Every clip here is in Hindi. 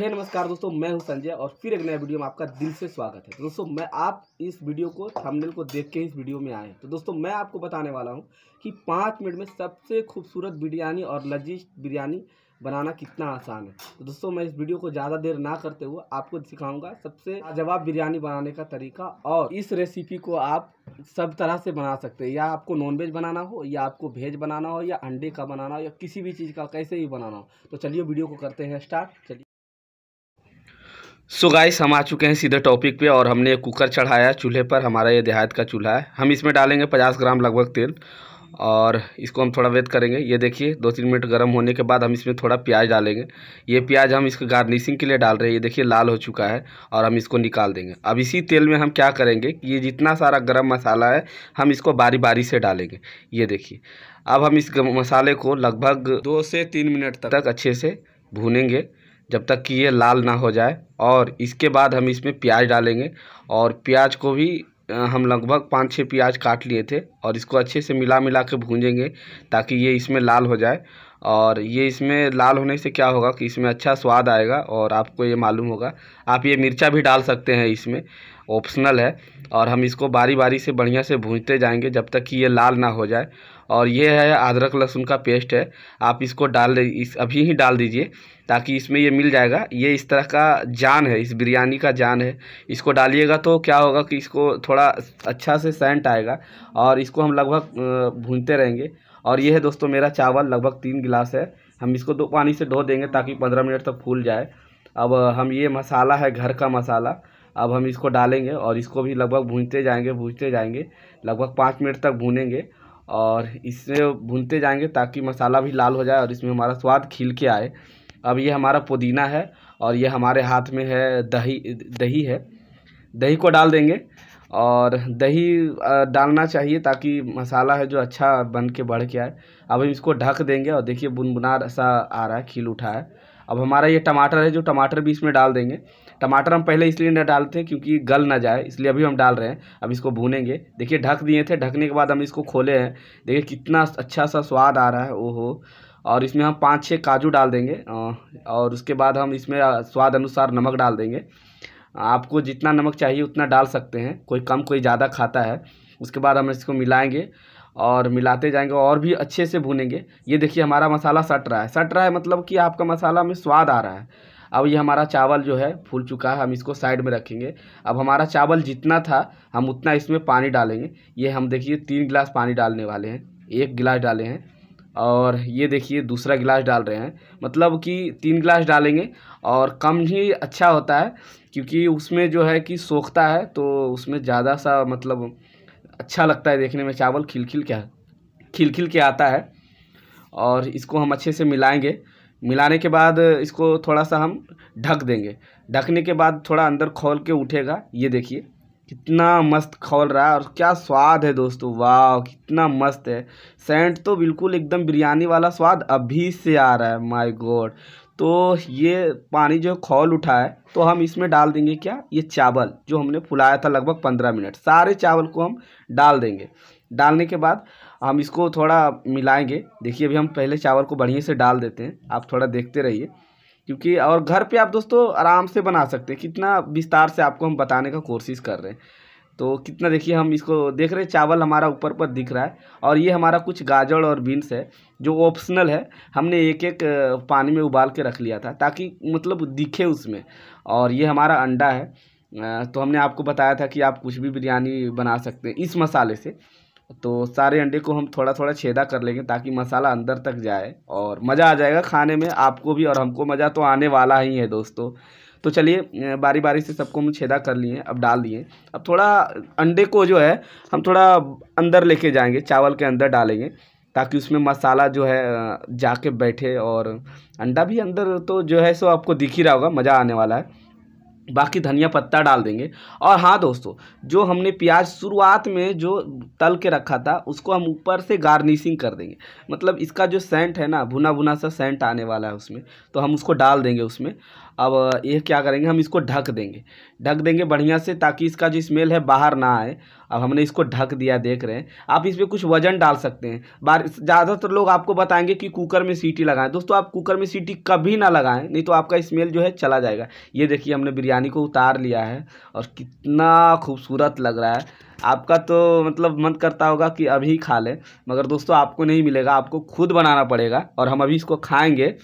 हे नमस्कार दोस्तों मैं हूं संजय और फिर एक नया वीडियो में आपका दिल से स्वागत है तो दोस्तों मैं आप इस वीडियो को थंबनेल को देख के इस वीडियो में आए तो दोस्तों मैं आपको बताने वाला हूं कि पाँच मिनट में सबसे खूबसूरत बिरयानी और लजीज बिरयानी बनाना कितना आसान है तो दोस्तों मैं इस वीडियो को ज़्यादा देर ना करते हुए आपको सिखाऊंगा सबसे जवाब बिरयानी बनाने का तरीका और इस रेसिपी को आप सब तरह से बना सकते हैं या आपको नॉनवेज बनाना हो या आपको भेज बनाना हो या अंडे का बनाना हो या किसी भी चीज़ का कैसे भी बनाना हो तो चलिए वीडियो को करते हैं स्टार्ट चलिए सो so गाइस हम आ चुके हैं सीधे टॉपिक पे और हमने कुकर चढ़ाया चूल्हे पर हमारा ये देहात का चूल्हा है हम इसमें डालेंगे पचास ग्राम लगभग तेल और इसको हम थोड़ा वेट करेंगे ये देखिए दो तीन मिनट गर्म होने के बाद हम इसमें थोड़ा प्याज डालेंगे ये प्याज हम इसके गार्निशिंग के लिए डाल रहे हैं ये देखिए लाल हो चुका है और हम इसको निकाल देंगे अब इसी तेल में हम क्या करेंगे कि ये जितना सारा गर्म मसाला है हम इसको बारी बारी से डालेंगे ये देखिए अब हम इस मसाले को लगभग दो से तीन मिनट तक अच्छे से भूनेंगे जब तक कि ये लाल ना हो जाए और इसके बाद हम इसमें प्याज डालेंगे और प्याज को भी हम लगभग पाँच छः प्याज काट लिए थे और इसको अच्छे से मिला मिला के भूंजेंगे ताकि ये इसमें लाल हो जाए और ये इसमें लाल होने से क्या होगा कि इसमें अच्छा स्वाद आएगा और आपको ये मालूम होगा आप ये मिर्चा भी डाल सकते हैं इसमें ऑप्शनल है और हम इसको बारी बारी से बढ़िया से भूनते जाएंगे जब तक कि ये लाल ना हो जाए और ये है अदरक लहसुन का पेस्ट है आप इसको डाल इस अभी ही डाल दीजिए ताकि इसमें ये मिल जाएगा ये इस तरह का जान है इस बिरयानी का जान है इसको डालिएगा तो क्या होगा कि इसको थोड़ा अच्छा से सेंट आएगा और इसको हम लगभग भूनते रहेंगे और ये है दोस्तों मेरा चावल लगभग तीन गिलास है हम इसको दो पानी से धो देंगे ताकि पंद्रह मिनट तक फूल जाए अब हम ये मसाला है घर का मसाला अब हम इसको डालेंगे और इसको भी लगभग भूनते जाएंगे भूनते जाएंगे लगभग पाँच मिनट तक भूनेंगे और इसमें भूनते जाएंगे ताकि मसाला भी लाल हो जाए और इसमें हमारा स्वाद खिल के आए अब ये हमारा पुदीना है और ये हमारे हाथ में है दही दही है दही को डाल देंगे और दही डालना चाहिए ताकि मसाला है जो अच्छा बन के बढ़ के आए अब हम इसको ढक देंगे और देखिए बुनबुना सा आ रहा है खील उठा है अब हमारा ये टमाटर है जो टमाटर भी इसमें डाल देंगे टमाटर हम पहले इसलिए ना डालते हैं क्योंकि गल ना जाए इसलिए अभी हम डाल रहे हैं अब इसको भूनेंगे देखिए ढक दिए थे ढकने के बाद हम इसको खोले हैं देखिए कितना अच्छा सा स्वाद आ रहा है ओहो और इसमें हम पाँच छः काजू डाल देंगे और उसके बाद हम इसमें स्वाद अनुसार नमक डाल देंगे आपको जितना नमक चाहिए उतना डाल सकते हैं कोई कम कोई ज़्यादा खाता है उसके बाद हम इसको मिलाएंगे और मिलाते जाएंगे और भी अच्छे से भूनेंगे ये देखिए हमारा मसाला सट रहा है सट रहा है मतलब कि आपका मसाला में स्वाद आ रहा है अब ये हमारा चावल जो है फूल चुका है हम इसको साइड में रखेंगे अब हमारा चावल जितना था हम उतना इसमें पानी डालेंगे ये हम देखिए तीन गिलास पानी डालने वाले हैं एक गिलास डाले हैं और ये देखिए दूसरा गिलास डाल रहे हैं मतलब कि तीन गिलास डालेंगे और कम ही अच्छा होता है क्योंकि उसमें जो है कि सोखता है तो उसमें ज़्यादा सा मतलब अच्छा लगता है देखने में चावल खिलखिल क्या खिलखिल के आता है और इसको हम अच्छे से मिलाएंगे मिलाने के बाद इसको थोड़ा सा हम ढक देंगे ढकने के बाद थोड़ा अंदर खोल के उठेगा ये देखिए कितना मस्त खोल रहा है और क्या स्वाद है दोस्तों वाह कितना मस्त है सेंट तो बिल्कुल एकदम बिरयानी वाला स्वाद अभी से आ रहा है माय गॉड तो ये पानी जो खोल उठा है तो हम इसमें डाल देंगे क्या ये चावल जो हमने फुलाया था लगभग पंद्रह मिनट सारे चावल को हम डाल देंगे डालने के बाद हम इसको थोड़ा मिलाएंगे देखिए अभी हम पहले चावल को बढ़िया से डाल देते हैं आप थोड़ा देखते रहिए क्योंकि और घर पे आप दोस्तों आराम से बना सकते हैं कितना विस्तार से आपको हम बताने का कोशिश कर रहे हैं तो कितना देखिए हम इसको देख रहे हैं चावल हमारा ऊपर पर दिख रहा है और ये हमारा कुछ गाजर और बीन्स है जो ऑप्शनल है हमने एक एक पानी में उबाल के रख लिया था ताकि मतलब दिखे उसमें और ये हमारा अंडा है तो हमने आपको बताया था कि आप कुछ भी बिरयानी बना सकते हैं इस मसाले से तो सारे अंडे को हम थोड़ा थोड़ा छेदा कर लेंगे ताकि मसाला अंदर तक जाए और मज़ा आ जाएगा खाने में आपको भी और हमको मज़ा तो आने वाला ही है दोस्तों तो चलिए बारी बारी से सबको हम छेदा कर लिए अब डाल दिए अब थोड़ा अंडे को जो है हम थोड़ा अंदर लेके जाएंगे चावल के अंदर डालेंगे ताकि उसमें मसाला जो है जाके बैठे और अंडा भी अंदर तो जो है सो आपको दिख ही रहा होगा मज़ा आने वाला है बाकी धनिया पत्ता डाल देंगे और हाँ दोस्तों जो हमने प्याज शुरुआत में जो तल के रखा था उसको हम ऊपर से गार्निशिंग कर देंगे मतलब इसका जो सेंट है ना भुना भुना सा सेंट आने वाला है उसमें तो हम उसको डाल देंगे उसमें अब ये क्या करेंगे हम इसको ढक देंगे ढक देंगे बढ़िया से ताकि इसका जो स्मेल है बाहर ना आए अब हमने इसको ढक दिया देख रहे हैं आप इसमें कुछ वजन डाल सकते हैं बार ज़्यादातर लोग आपको बताएंगे कि कुकर में सीटी लगाएं दोस्तों आप कुकर में सीटी कभी ना लगाएं नहीं तो आपका स्मेल जो है चला जाएगा ये देखिए हमने बिरयानी को उतार लिया है और कितना खूबसूरत लग रहा है आपका तो मतलब मन करता होगा कि अभी खा लें मगर दोस्तों आपको नहीं मिलेगा आपको खुद बनाना पड़ेगा और हम अभी इसको खाएँगे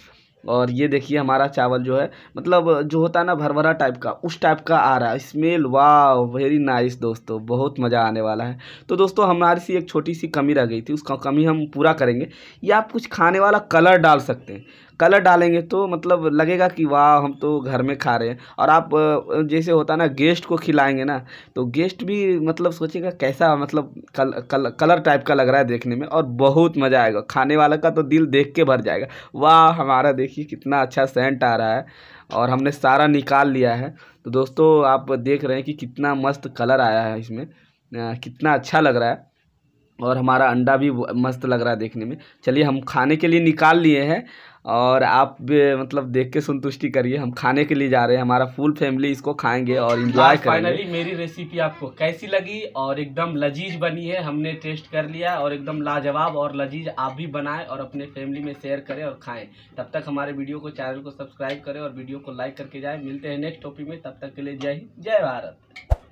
और ये देखिए हमारा चावल जो है मतलब जो होता है ना भरभरा टाइप का उस टाइप का आ रहा है स्मेल वाह वेरी नाइस दोस्तों बहुत मज़ा आने वाला है तो दोस्तों हमारी सी एक छोटी सी कमी रह गई थी उसका कमी हम पूरा करेंगे या आप कुछ खाने वाला कलर डाल सकते हैं कलर डालेंगे तो मतलब लगेगा कि वाह हम तो घर में खा रहे हैं और आप जैसे होता ना गेस्ट को खिलाएंगे ना तो गेस्ट भी मतलब सोचेगा कैसा मतलब कल, कल, कलर टाइप का लग रहा है देखने में और बहुत मज़ा आएगा खाने वाला का तो दिल देख के भर जाएगा वाह हमारा देखिए कितना अच्छा सेंट आ रहा है और हमने सारा निकाल लिया है तो दोस्तों आप देख रहे हैं कि कितना मस्त कलर आया है इसमें कितना अच्छा लग रहा है और हमारा अंडा भी मस्त लग रहा है देखने में चलिए हम खाने के लिए निकाल लिए हैं और आप मतलब देख के संतुष्टि करिए हम खाने के लिए जा रहे हैं हमारा फुल फैमिली इसको खाएंगे तो और इंजॉय करेंगे फाइनली मेरी रेसिपी आपको कैसी लगी और एकदम लजीज बनी है हमने टेस्ट कर लिया और एकदम लाजवाब और लजीज आप भी बनाएं और अपने फैमिली में शेयर करें और खाएं तब तक हमारे वीडियो को चैनल को सब्सक्राइब करें और वीडियो को लाइक करके जाए मिलते हैं नेक्स्ट टॉपिक में तब तक के लिए जय हिंद जय भारत